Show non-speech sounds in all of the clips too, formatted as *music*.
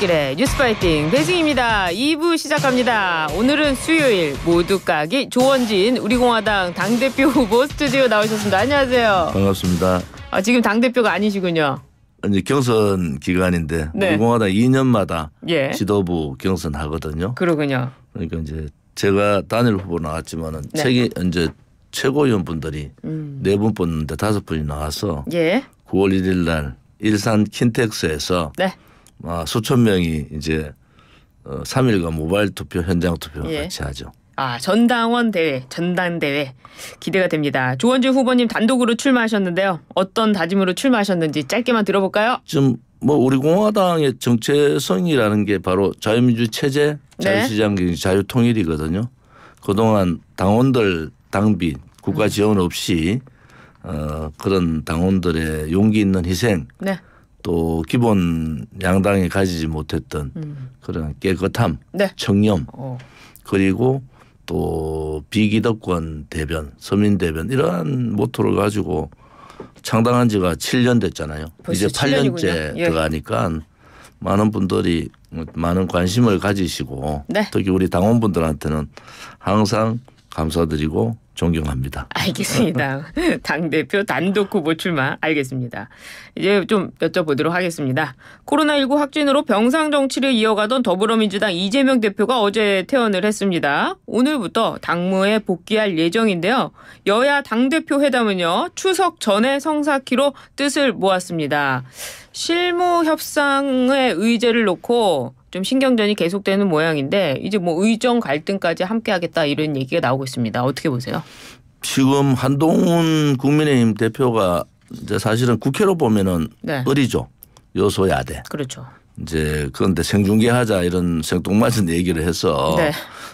출근길 뉴스파이팅 배승입니다. 2부 시작합니다. 오늘은 수요일 모두 까기 조원진 우리공화당 당대표 후보 스튜디오 나오셨습니다. 안녕하세요. 반갑습니다. 아, 지금 당대표가 아니시군요. 이제 경선 기간인데 네. 우리공화당 2년마다 예. 지도부 경선 하거든요. 그러군요. 그러니까 이제 제가 단일 후보 나왔지만은 네. 책이 이제 최고위원분들이 음. 네분 뽑는데 5 분이 나와서 예. 9월 1일 날 일산 킨텍스에서 네. 아, 수천 명이 이제 어, 3일간 모바일 투표 현장 투표 예. 같이 하죠. 아 전당원 대회 전당 대회 기대가 됩니다. 조원주 후보님 단독으로 출마하셨는데요. 어떤 다짐으로 출마하셨는지 짧게만 들어볼까요? 지금 뭐 우리 공화당의 정체성이라는 게 바로 자유민주 체제, 네. 자유시장 경제, 네. 자유통일이거든요. 그동안 당원들 당비 국가 음. 지원 없이 어, 그런 당원들의 용기 있는 희생, 네. 또 기본 양당이 가지지 못했던 음. 그런 깨끗함, 네. 청렴 어. 그리고 또 비기득권 대변, 서민 대변 이러한 모토를 가지고 창당한 지가 7년 됐잖아요. 이제 8년째 예. 들어가니까 많은 분들이 많은 관심을 가지시고 네. 특히 우리 당원분들한테는 항상 감사드리고 존경합니다. 알겠습니다. *laughs* 당 대표 단독 후보 출마 알겠습니다. 이제 좀 여쭤보도록 하겠습니다. 코로나19 확진으로 병상 정치를 이어가던 더불어민주당 이재명 대표가 어제 퇴원을 했습니다. 오늘부터 당무에 복귀할 예정인데요. 여야 당 대표 회담은요 추석 전에 성사키로 뜻을 모았습니다. 실무 협상의 의제를 놓고 좀 신경전이 계속되는 모양인데 이제 뭐 의정 갈등까지 함께하겠다 이런 얘기가 나오고 있습니다. 어떻게 보세요? 지금 한동훈 국민의힘 대표가 이제 사실은 국회로 보면은 네. 어리죠 요소야대. 그렇죠. 이제 그런데 생중계하자 이런 생뚱맞은 *laughs* 얘기를 해서 네.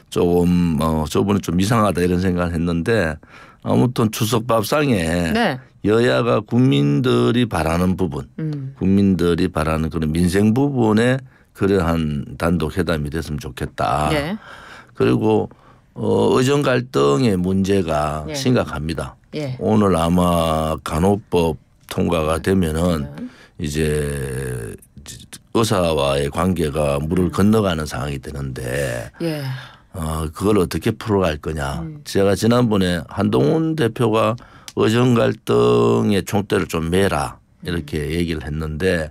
조금 어 저번에 좀 이상하다 이런 생각을 했는데 아무튼 추석밥상에 네. 여야가 국민들이 바라는 부분, 음. 국민들이 바라는 그런 민생 부분에 그러한 단독 회담이 됐으면 좋겠다. 예. 그리고 어, 의정 갈등의 문제가 예. 심각합니다. 예. 오늘 아마 간호법 통과가 되면은 예. 이제 의사와의 관계가 물을 건너가는 상황이 되는데 예. 어, 그걸 어떻게 풀어갈 거냐. 음. 제가 지난번에 한동훈 대표가 의정 갈등의 총대를 좀 매라 이렇게 음. 얘기를 했는데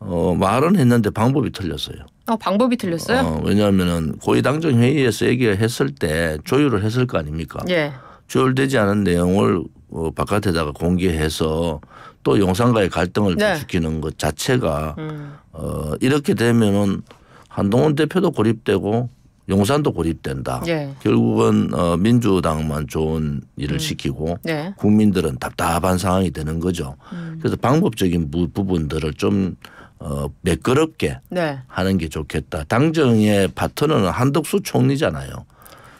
어, 말은 했는데 방법이 틀렸어요. 어, 방법이 틀렸어요? 어, 왜냐하면은 고위당정 회의에서 얘기 했을 때 조율을 했을 거 아닙니까? 예. 조율되지 않은 내용을 어, 바깥에다가 공개해서 또 용산과의 갈등을 부추기는 네. 것 자체가 음. 어, 이렇게 되면은 한동훈 대표도 고립되고 용산도 고립된다. 예. 결국은 어, 민주당만 좋은 일을 음. 시키고 네. 국민들은 답답한 상황이 되는 거죠. 음. 그래서 방법적인 부분들을 좀 어, 매끄럽게 네. 하는 게 좋겠다. 당정의 파트너는 한덕수 총리잖아요.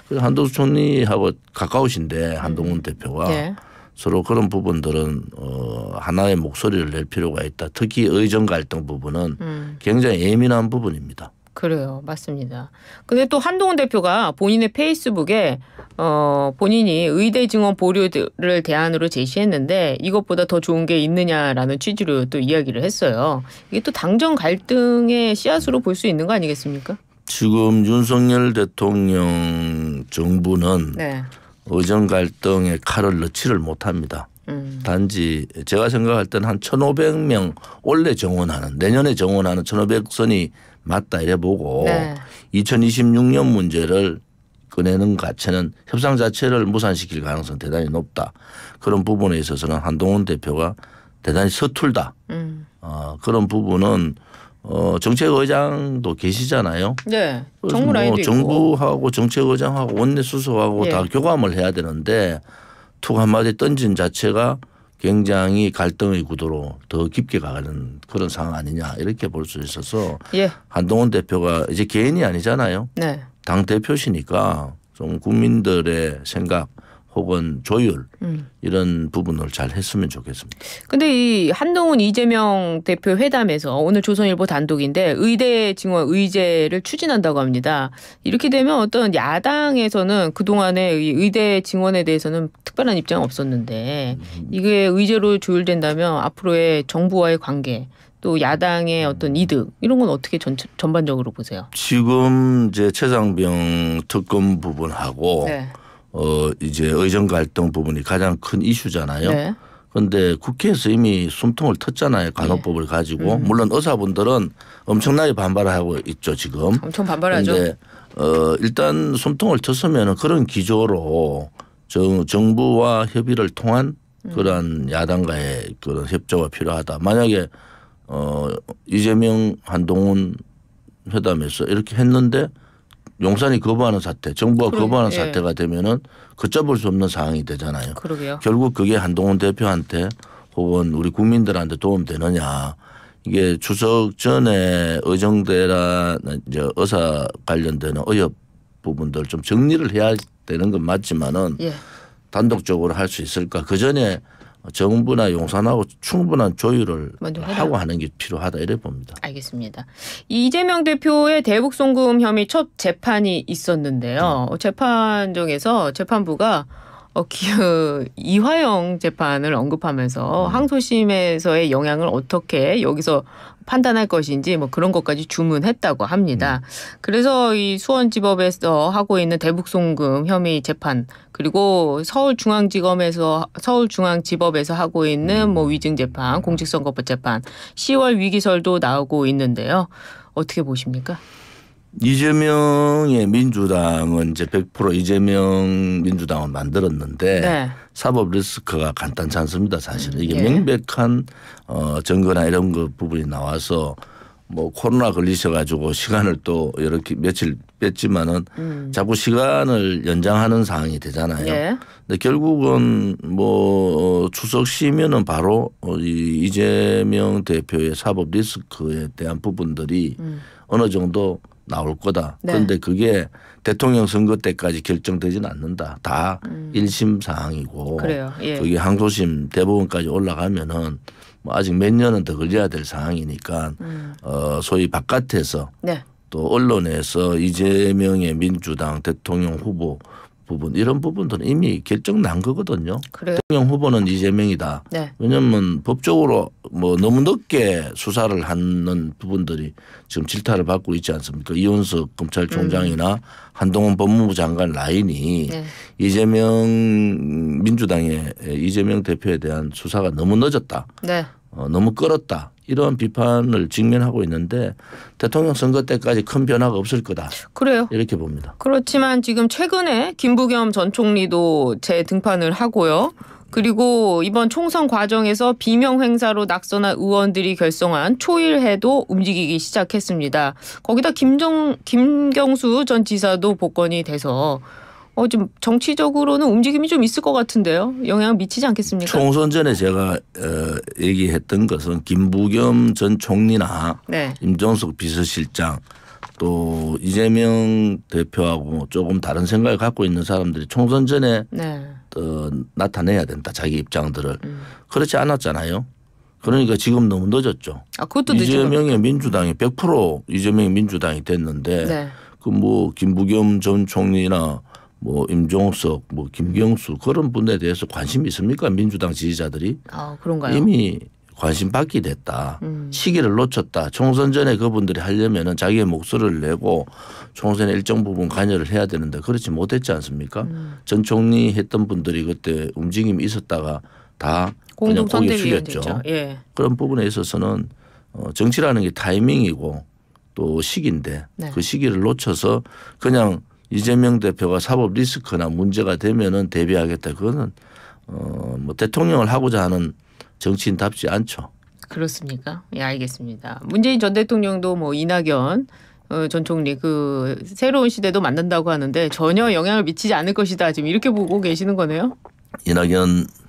그래서 한덕수 총리하고 가까우신데 한동훈 음. 대표가 네. 예. 서로 그런 부분들은 어, 하나의 목소리를 낼 필요가 있다. 특히 의정 갈등 부분은 음. 굉장히 예민한 부분입니다. 그래요. 맞습니다. 근데 또 한동훈 대표가 본인의 페이스북에 어 본인이 의대 증원 보류를 대안으로 제시했는데 이것보다 더 좋은 게 있느냐라는 취지로 또 이야기를 했어요. 이게 또 당정 갈등의 씨앗으로 볼 수 있는 거 아니겠습니까? 지금 윤석열 대통령 정부는 네. 의정 갈등에 칼을 넣지를 못합니다. 음. 단지 제가 생각할 때는 한 천오백 명 원래 정원하는 내년에 정원하는 천오백 선이 맞다 이래 보고 네. 2026년 문제를 꺼내는 가치는 협상 자체를 무산시킬 가능성 대단히 높다. 그런 부분에 있어서는 한동훈 대표가 대단히 서툴다. 음. 어, 그런 부분은 어, 정책의장도 계시잖아요. 네. 정부 뭐 정부하고 정책의장하고 원내수석하고 네. 예. 다 교감을 해야 되는데 툭 한마디 던진 자체가 굉장히 갈등의 구도로 더 깊게 가는 그런 상황 아니냐 이렇게 볼 수 있어서 예. 한동훈 대표가 이제 개인이 아니잖아요. 네. 당 대표시니까 좀 국민들의 생각 혹은 조율 음. 이런 부분을 잘 했으면 좋겠습니다. 근데 이 한동훈 이재명 대표 회담에서 오늘 조선일보 단독인데 의대 증원 의제를 추진한다고 합니다. 이렇게 되면 어떤 야당에서는 그동안에 의대 증원에 대해서는 특별한 입장 없었는데 음. 이게 의제로 조율된다면 앞으로의 정부와의 관계 또 야당의 어떤 이득 이런 건 어떻게 전, 전반적으로 보세요? 지금 이제 최상병 특검 부분하고 네. 어 이제 의정 갈등 부분이 가장 큰 이슈잖아요. 네. 근데 국회에서 이미 숨통을 텄잖아요. 간호법을 네. 가지고 음. 물론 의사분들은 엄청나게 반발하고 있죠 지금. 엄청 반발하죠. 근데 어 일단 숨통을 텄으면 그런 기조로 정, 정부와 협의를 통한 그러한 음. 야당과의 그런 협조가 필요하다. 만약에 어 이재명 한동훈 회담에서 이렇게 했는데 용산이 거부하는 사태, 정부가 그러, 거부하는 예. 사태가 되면은 걷잡을 수 없는 상황이 되잖아요. 그러게요. 결국 그게 한동훈 대표한테 혹은 우리 국민들한테 도움되느냐. 이게 추석 전에 의정대나 이제 의사 관련되는 의협 부분들 좀 정리를 해야 되는 건 맞지만은 예. 단독적으로 할 수 있을까? 그 전에 정부나 용산하고 충분한 조율을 하고 하는 게 필요하다 이래 봅니다. 알겠습니다. 이재명 대표의 대북 송금 혐의 첫 재판이 있었는데요. 네. 재판정에서 재판부가 어, 그 이화영 재판을 언급하면서 음. 항소심에서의 영향을 어떻게 여기서 판단할 것인지 뭐 그런 것까지 주문했다고 합니다. 음. 그래서 이 수원지법에서 하고 있는 대북송금 혐의 재판 그리고 서울중앙지검에서 서울중앙지법에서 하고 있는 뭐 음. 뭐 위증 재판, 공직선거법 재판, 10월 위기설도 나오고 있는데요. 어떻게 보십니까? 이재명의 민주당은 이제 100% 이재명 민주당을 만들었는데 네. 사법 리스크가 간단치 않습니다. 사실 은 이게 예. 명백한 어 증거나 이런 거 부분이 나와서 뭐 코로나 걸리셔 가지고 시간을 또 이렇게 며칠 뺐지만은 음. 자꾸 시간을 연장하는 상황이 되잖아요. 예. 근데 결국은 뭐 어, 추석 쉬면은 바로 어, 이 이재명 대표의 사법 리스크에 대한 부분들이 음. 어느 정도 나올 거다. 네. 그런데 그게 대통령 선거 때까지 결정되지는 않는다. 다 음. 1심 사항이고 그래요. 예. 그게 항소심 대법원까지 올라가면은 뭐 아직 몇 년은 더 걸려야 될 상황이니까 음. 어 소위 바깥에서 네. 또 언론에서 이재명의 민주당 대통령 후보 부분 이런 부분들은 이미 결정 난 거거든요. 그래요? 대통령 후보는 이재명이다. 네. 왜냐하면 법적으로 뭐 너무 늦게 수사를 하는 부분들이 지금 질타를 받고 있지 않습니까? 이원석 검찰총장이나 음. 한동훈 법무부 장관 라인이 네. 이재명 민주당의 이재명 대표에 대한 수사가 너무 늦었다. 네. 어, 너무 끌었다 이런 비판을 직면하고 있는데 대통령 선거 때까지 큰 변화가 없을 거다. 그래요. 이렇게 봅니다. 그렇지만 지금 최근에 김부겸 전 총리도 재등판을 하고요. 그리고 이번 총선 과정에서 비명 행사로 낙선한 의원들이 결성한 초일해도 움직이기 시작했습니다. 거기다 김정 김경수 전 지사도 복권이 돼서 어, 좀 정치적으로는 움직임이 좀 있을 것 같은데요. 영향 미치지 않겠습니까? 총선 전에 제가 어, 얘기했던 것은 김부겸 전 총리나 네. 임종석 비서실장 또 이재명 대표하고 조금 다른 생각을 갖고 있는 사람들이 총선 전에 네. 어, 나타내야 된다 자기 입장들을 음. 그렇지 않았잖아요. 그러니까 지금 너무 늦었죠. 아, 그것도 이재명의 민주당이 100% 이재명이 민주당이 됐는데 네. 그뭐 김부겸 전 총리나 뭐 임종석, 뭐 김경수 그런 분에 대해서 관심이 있습니까? 민주당 지지자들이 아, 그런가요? 이미 관심 받게 됐다. 음. 시기를 놓쳤다. 총선 전에 그분들이 하려면은 자기의 목소리를 내고 총선에 일정 부분 관여를 해야 되는데 그렇지 못했지 않습니까? 음. 전 총리 했던 분들이 그때 움직임이 있었다가 다 그냥 고개 숙였죠. 예. 그런 부분에 있어서는 어, 정치라는 게 타이밍이고 또 시기인데 네. 그 시기를 놓쳐서 그냥 이재명 대표가 사법 리스크나 문제가 되면은 대비하겠다. 그거는 어뭐 대통령을 하고자 하는 정치인답지 않죠. 그렇습니까? 예, 알겠습니다. 문재인 전 대통령도 뭐 이낙연 어, 전 총리 그 새로운 시대도 만든다고 하는데 전혀 영향을 미치지 않을 것이다. 지금 이렇게 보고 계시는 거네요. 이낙연 그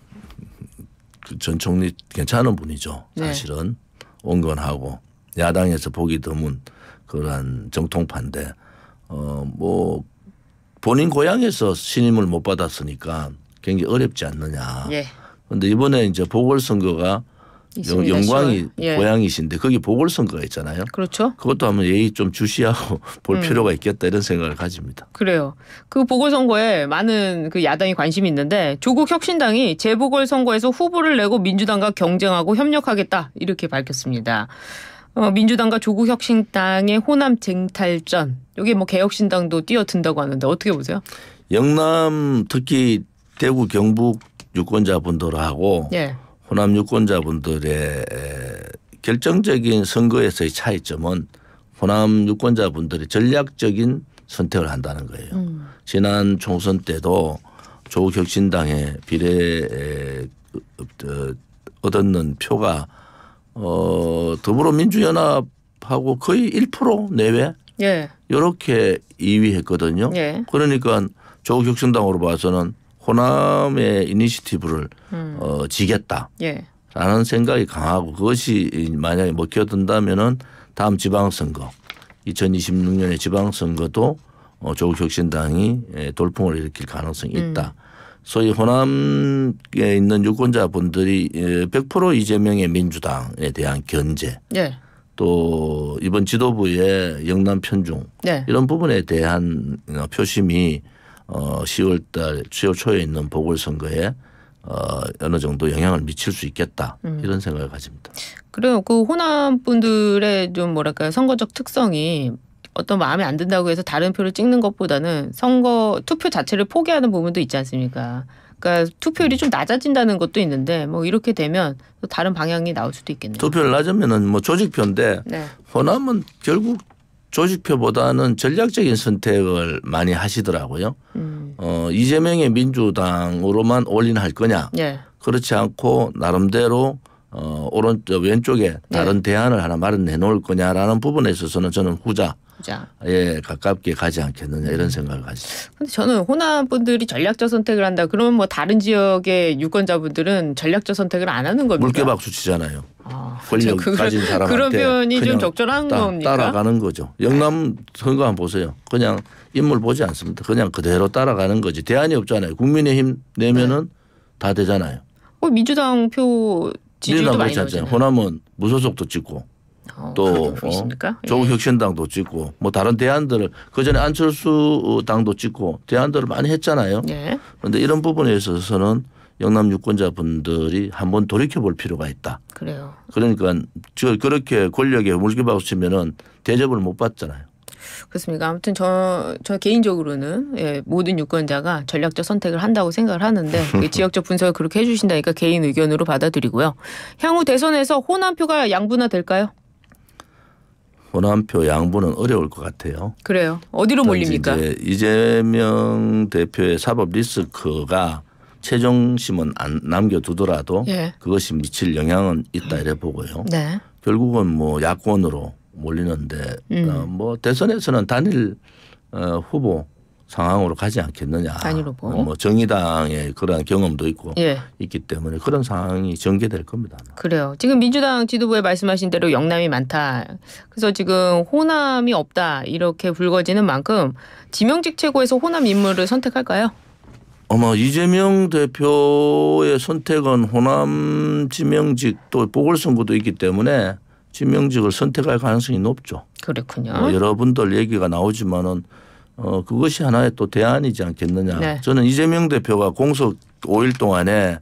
전 총리 괜찮은 분이죠. 네. 사실은 네. 온건하고 야당에서 보기 드문 그러한 정통파인데 어뭐 본인 고향에서 신임을 못 받았으니까 굉장히 어렵지 않느냐. 그런데 예. 이번에 이제 보궐선거가 있습니다. 영광이 예. 고향이신데 거기 보궐선거가 있잖아요. 그렇죠. 그것도 한번 예의 좀 주시하고 *laughs* 볼 음. 필요가 있겠다 이런 생각을 가집니다. 그래요. 그 보궐선거에 많은 그 야당이 관심이 있는데 조국 혁신당이 재보궐선거에서 후보를 내고 민주당과 경쟁하고 협력하겠다 이렇게 밝혔습니다. 어, 민주당과 조국혁신당의 호남 쟁탈전 여기 뭐 개혁신당도 뛰어든다고 하는데 어떻게 보세요? 영남 특히 대구 경북 유권자분들하고 예. 호남 유권자분들의 결정적인 선거에서의 차이점은 호남 유권자분들이 전략적인 선택을 한다는 거예요. 음. 지난 총선 때도 조국혁신당의 비례 어, 얻었는 표가 어, 더불어민주연합하고 거의 1% 내외 예. 이렇게 2위 했거든요. 예. 그러니까 조국혁신당으로 봐서는 호남의 이니시티브를 음. 어, 지겠다. 예. 라는 생각이 강하고 그것이 만약에 먹혀든다면은 다음 지방선거 2026년의 지방선거도 어, 조국혁신당이 예, 돌풍을 일으킬 가능성이 음. 있다. 음. 소위 호남에 있는 유권자분들이 100% 예, 이재명의 민주당에 대한 견제 네. 또 이번 지도부의 영남 편중 네. 이런 부분에 대한 표심이 어 10월 달 10월 초에 있는 보궐선거에 어 어느 정도 영향을 미칠 수 있겠다 음. 이런 생각을 가집니다. 그래요. 그 호남 분들의 좀 뭐랄까요 선거적 특성이 어떤 마음에 안 든다고 해서 다른 표를 찍는 것보다는 선거 투표 자체를 포기하는 부분도 있지 않습니까? 그러니까 투표율이 좀 낮아진다는 것도 있는데 뭐 이렇게 되면 또 다른 방향이 나올 수도 있겠네요. 투표율 낮으면은 뭐 조직표인데 네. 호남은 결국 조직표보다는 전략적인 선택을 많이 하시더라고요. 음. 어, 이재명의 민주당으로만 올인할 거냐? 네. 그렇지 않고 나름대로 어, 오른 쪽 왼쪽에 네. 다른 네. 대안을 하나 마련해 놓을 거냐라는 부분에 있어서는 저는 후자 예, 가깝게 가지 않겠느냐 이런 생각을 가지죠. 근데 저는 호남 분들이 전략적 선택을 한다. 그러면 뭐 다른 지역의 유권자분들은 전략적 선택을 안 하는 겁니다. 물개박수 치잖아요. 아, 권력 가진 사람한테 그런 표현이 좀 적절한 따, 겁니까? 따라가는 거죠. 영남 선거 한 보세요. 그냥 인물 보지 않습니다. 그냥 그대로 따라가는 거지. 대안이 없잖아요. 국민의힘 내면은 네. 다 되잖아요. 어, 민주당 표 지지율도 많이 나오잖아요. 호남은 무소속도 찍고 어, 또 어, 예. 조국혁신당도 찍고 뭐 다른 대안들을 그 전에 안철수 당도 찍고 대안들을 많이 했잖아요. 예. 그런데 이런 부분에 있어서는 영남 유권자분들이 한번 돌이켜볼 필요가 있다. 그래요. 그러니까 저 그렇게 권력에 물기박수 치면은 대접을 못 받잖아요. 그렇습니까? 아무튼 저, 저 개인적으로는 예, 모든 유권자가 전략적 선택을 한다고 생각을 하는데 *laughs* 지역적 분석을 그렇게 해주신다니까 개인 의견으로 받아들이고요. 향후 대선에서 호남표가 양분화될까요? 호남표 양분은 어려울 것 같아요. 그래요. 어디로 그러니까 몰립니까? 이제 이재명 대표의 사법 리스크가 최종심은 안 남겨두더라도 예. 그것이 미칠 영향은 있다 이래 보고요. 네. 결국은 뭐 야권으로 몰리는데 음. 어, 뭐 대선에서는 단일 어, 후보 상황으로 가지 않겠느냐. 단일 후보. 뭐, 뭐 정의당의 그런 경험도 있고 예. 있기 때문에 그런 상황이 전개될 겁니다. 그래요. 지금 민주당 지도부에 말씀하신 대로 영남이 많다. 그래서 지금 호남이 없다 이렇게 불거지는 만큼 지명직 최고에서 호남 인물을 선택할까요? 어머 이재명 대표의 선택은 호남 지명직 또 보궐선거도 있기 때문에 지명직을 선택할 가능성이 높죠. 그렇군요. 어, 여러분들 얘기가 나오지만은 어, 그것이 하나의 또 대안이지 않겠느냐. 네. 저는 이재명 대표가 공석 5일 동안에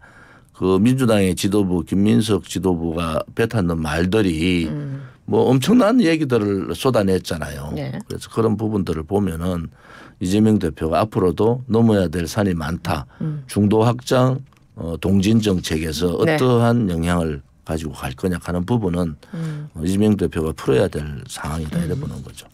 그 민주당의 지도부 김민석 지도부가 뱉었는 말들이 음. 뭐 엄청난 얘기들을 쏟아냈잖아요. 네. 그래서 그런 부분들을 보면은 이재명 대표가 앞으로도 넘어야 될 산이 많다. 음. 중도 확장 어, 동진 정책에서 네. 어떠한 영향을 가지고 갈 거냐 하는 부분은 음. 어, 이재명 대표가 풀어야 될 상황이다 이래 음. 보는 거죠.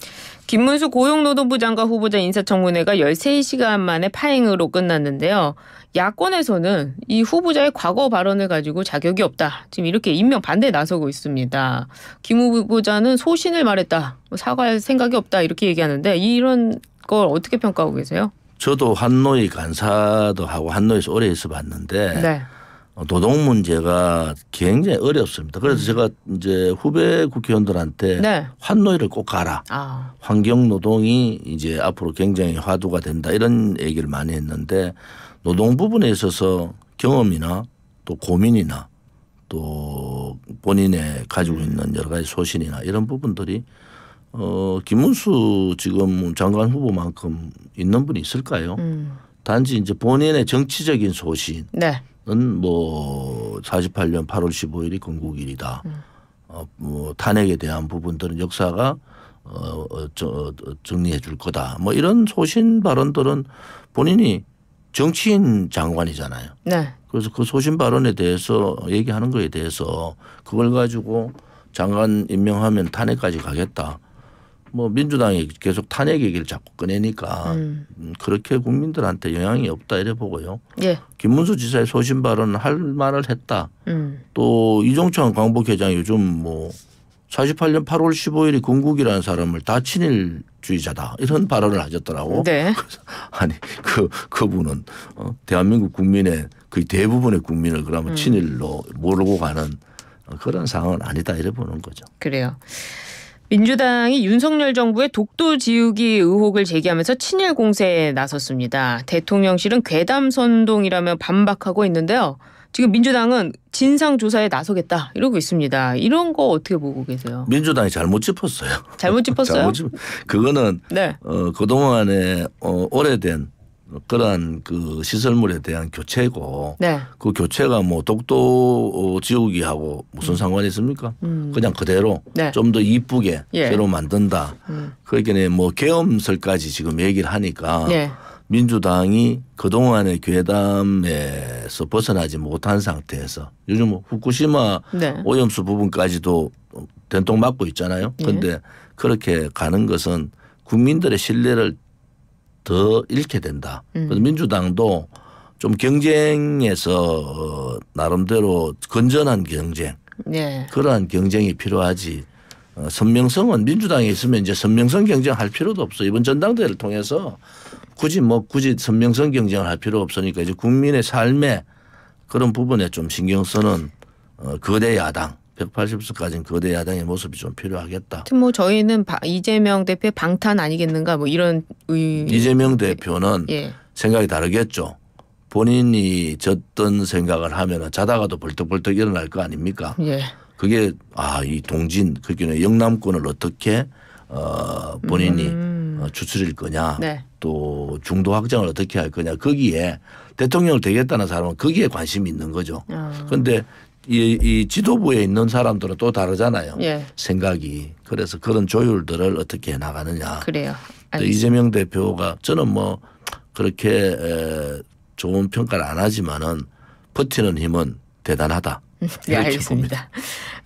김문수 고용노동부 장관 후보자 인사청문회가 13시간 만에 파행으로 끝났는데요. 야권에서는 이 후보자의 과거 발언을 가지고 자격이 없다. 지금 이렇게 임명 반대 나서고 있습니다. 김 후보자는 소신을 말했다. 뭐 사과할 생각이 없다. 이렇게 얘기하는데 이런 걸 어떻게 평가하고 계세요? 저도 한노이 간사도 하고 한노에서 오래 있어 봤는데 네. 노동 문제가 굉장히 어렵습니다. 그래서 음. 제가 이제 후배 국회의원들한테 네. 환노위를 꼭 가라. 아. 환경 노동이 이제 앞으로 굉장히 화두가 된다 이런 얘기를 많이 했는데 노동 부분에 있어서 경험이나 또 고민이나 또 본인의 가지고 음. 있는 여러 가지 소신이나 이런 부분들이 어 김문수 지금 장관 후보만큼 있는 분이 있을까요? 음. 단지 이제 본인의 정치적인 소신 네. 뭐 48년 8월 15일이 건국일이다. 음. 어, 뭐 탄핵에 대한 부분들은 역사가 어, 어, 저, 어, 정리해 줄 거다. 뭐 이런 소신 발언들은 본인이 정치인 장관이잖아요. 네. 그래서 그 소신 발언에 대해서 얘기하는 거에 대해서 그걸 가지고 장관 임명하면 탄핵까지 가겠다. 뭐 민주당이 계속 탄핵 얘기를 자꾸 꺼내니까 음. 음. 그렇게 국민들한테 영향이 없다 이래 보고요. 예. 김문수 지사의 소신 발언은 할 말을 했다. 음. 또 이종찬 광복회장 요즘 뭐 48년 8월 15일이 군국이라는 사람을 다 친일주의자다 이런 발언을 하셨더라고. 네. *laughs* 아니 그 그분은 어, 대한민국 국민의 거의 대부분의 국민을 그러면 음. 친일로 모르고 가는 그런 상황은 아니다 이래 보는 거죠. 그래요. 민주당이 윤석열 정부의 독도 지우기 의혹을 제기하면서 친일 공세에 나섰습니다. 대통령실은 괴담 선동이라며 반박하고 있는데요. 지금 민주당은 진상 조사에 나서겠다 이러고 있습니다. 이런 거 어떻게 보고 계세요? 민주당이 잘못 짚었어요. 잘못 짚었어요? *laughs* 잘못 짚... 그거는 네. 어, 그동안에 어, 오래된 그런 그 시설물에 대한 교체고 네. 그 교체가 뭐 독도 어, 지우기하고 무슨 음. 상관이 있습니까? 음. 그냥 그대로 네. 좀더 이쁘게 예. 새로 만든다. 음. 그러니까 뭐 계엄설까지 지금 얘기를 하니까 네. 민주당이 그동안의 괴담에서 벗어나지 못한 상태에서 요즘 후쿠시마 네. 오염수 부분까지도 된통 맞고 있잖아요. 그런데 예. 그렇게 가는 것은 국민들의 신뢰를 더 잃게 된다. 음. 그래서 민주당도 좀 경쟁에서 어, 나름대로 건전한 경쟁 예. 그러한 경쟁이 필요하지 어, 선명성은 민주당에 있으면 이제 선명성 경쟁할 필요도 없어 이번 전당대회를 통해서 굳이 뭐 굳이 선명성 경쟁을 할 필요 없으니까 이제 국민의 삶에 그런 부분에 좀 신경 쓰는 어, 거대 야당 180석까지는 거대 야당의 모습이 좀 필요하겠다. 뭐 저희는 바, 이재명 대표 의 방탄 아니겠는가 뭐 이런 의... 이재명 대표는 예. 생각이 다르겠죠. 본인이 졌던 생각을 하면은 자다가도 벌떡벌떡 일어날 거 아닙니까? 예. 그게 아 이 동진 그기는 영남권을 어떻게 어 본인이 음. 어, 추출일 거냐 네. 또 중도 확장을 어떻게 할 거냐 거기에 대통령을 되겠다는 사람은 거기에 관심이 있는 거죠. 그런데 아. 이, 이 지도부에 있는 사람들은 또 다르잖아요. 예. 생각이. 그래서 그런 조율들을 어떻게 해 나가느냐. 그래요. 이재명 대표가 저는 뭐 그렇게 좋은 평가를 안 하지만은 버티는 힘은 대단하다. 음, 네, 그렇죠. 알겠습니다.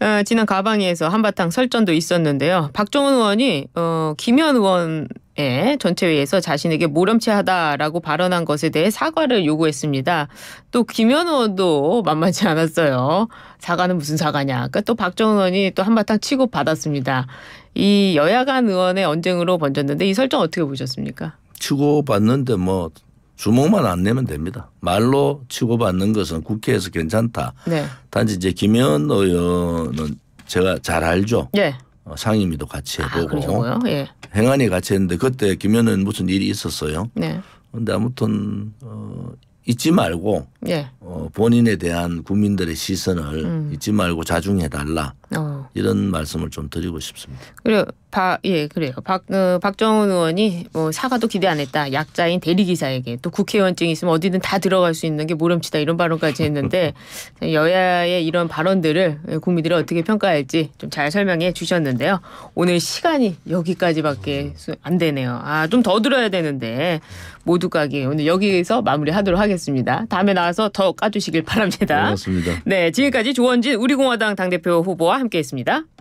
어, 지난 가방에서 한바탕 설전도 있었는데요. 박정은 의원이 어, 김현 의원의 전체회의에서 자신에게 모렴치하다라고 발언한 것에 대해 사과를 요구했습니다. 또 김현 의원도 만만치 않았어요. 사과는 무슨 사과냐. 그러니까 또 박정은 의원이 또 한바탕 치고받았습니다. 이 여야 간 의원의 언쟁으로 번졌는데 이 설정 어떻게 보셨습니까? 치고받는데 뭐 주목만 안 내면 됩니다. 말로 치고받는 것은 국회에서 괜찮다. 네. 단지 이제 김현 의원은 제가 잘 알죠. 네. 어, 상임위도 같이 아, 해보고 아, 예. 행안위 같이 했는데 그때 김현 의원 무슨 일이 있었어요. 네. 근데 아무튼 어, 잊지 말고 예. 어, 본인에 대한 국민들의 시선을 음. 잊지 말고 자중해 달라. 어. 이런 말씀을 좀 드리고 싶습니다. 그래요. 바, 예, 그래요. 박, 어, 박정훈 의원이 뭐 사과도 기대 안 했다. 약자인 대리기사에게 또국회의원증 있으면 어디든 다 들어갈 수 있는 게 모름치다 이런 발언까지 했는데 *laughs* 여야의 이런 발언들을 국민들이 어떻게 평가할지 좀 잘 설명해 주셨는데요. 오늘 시간이 여기까지밖에 안 되네요. 아, 좀 더 들어야 되는데 모두 가기 오늘 여기서 마무리하도록 하겠습니다. 다음에 나와서 더 까주시길 바랍니다. 네, 고맙습니다. 네, 지금까지 조원진 우리공화당 당대표 후보와 함께했습니다.